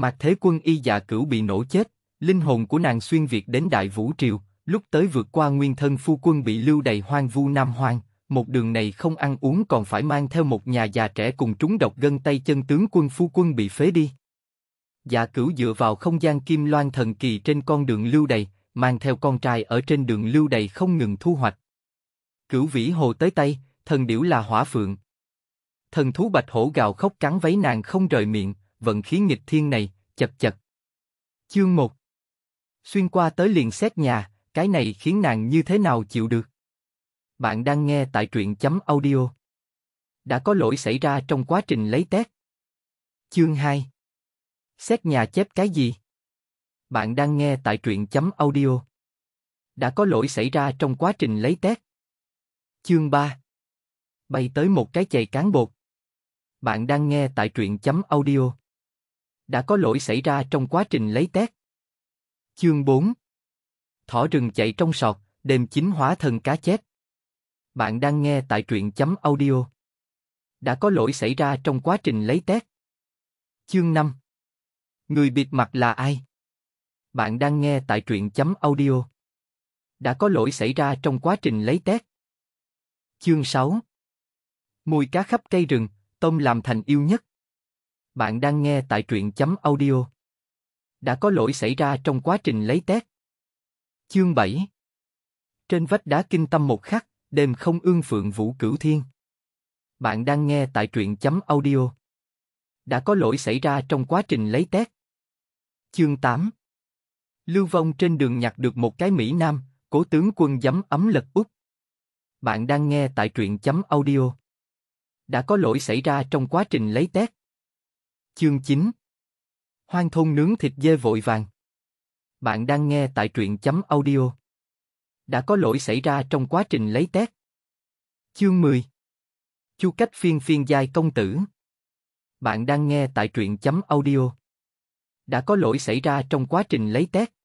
Mạc Thế Quân y dạ cửu bị nổ chết, linh hồn của nàng xuyên việt đến Đại Vũ Triều, lúc tới vượt qua nguyên thân phu quân bị lưu đầy hoang vu Nam Hoang, một đường này không ăn uống còn phải mang theo một nhà già trẻ cùng trúng độc gân tay chân tướng quân phu quân bị phế đi. Dạ cửu dựa vào không gian kim loan thần kỳ trên con đường lưu đầy, mang theo con trai ở trên đường lưu đầy không ngừng thu hoạch. Cửu vĩ hồ tới tay, thần điểu là hỏa phượng. Thần thú bạch hổ gào khóc cắn váy nàng không rời miệng, vận khí nghịch thiên này, chật chật. Chương 1 Xuyên qua tới liền xét nhà, cái này khiến nàng như thế nào chịu được? Bạn đang nghe tại truyện chấm audio. Đã có lỗi xảy ra trong quá trình lấy tét Chương 2 Xét nhà chép cái gì? Bạn đang nghe tại truyện chấm audio. Đã có lỗi xảy ra trong quá trình lấy tét Chương 3 Bay tới một cái chày cán bột. Bạn đang nghe tại truyện chấm audio đã có lỗi xảy ra trong quá trình lấy tét. Chương 4 Thỏ rừng chạy trong sọt, đêm chính hóa thân cá chép. Bạn đang nghe tại truyện chấm audio. Đã có lỗi xảy ra trong quá trình lấy tét. Chương 5 Người bịt mặt là ai? Bạn đang nghe tại truyện chấm audio. Đã có lỗi xảy ra trong quá trình lấy tét. Chương 6 Mùi cá khắp cây rừng, tôm làm thành yêu nhất. Bạn đang nghe tại truyện chấm audio. Đã có lỗi xảy ra trong quá trình lấy test. Chương 7 Trên vách đá kinh tâm một khắc, đêm không ương phượng vũ cửu thiên. Bạn đang nghe tại truyện chấm audio. Đã có lỗi xảy ra trong quá trình lấy test. Chương 8 Lưu Vong trên đường nhặt được một cái Mỹ Nam, cố tướng quân giấm ấm lật út. Bạn đang nghe tại truyện chấm audio. Đã có lỗi xảy ra trong quá trình lấy test. Chương 9 Hoang thôn nướng thịt dê vội vàng Bạn đang nghe tại truyện chấm audio Đã có lỗi xảy ra trong quá trình lấy tét. Chương 10 Chu cách phiên phiên giai công tử Bạn đang nghe tại truyện chấm audio Đã có lỗi xảy ra trong quá trình lấy tét.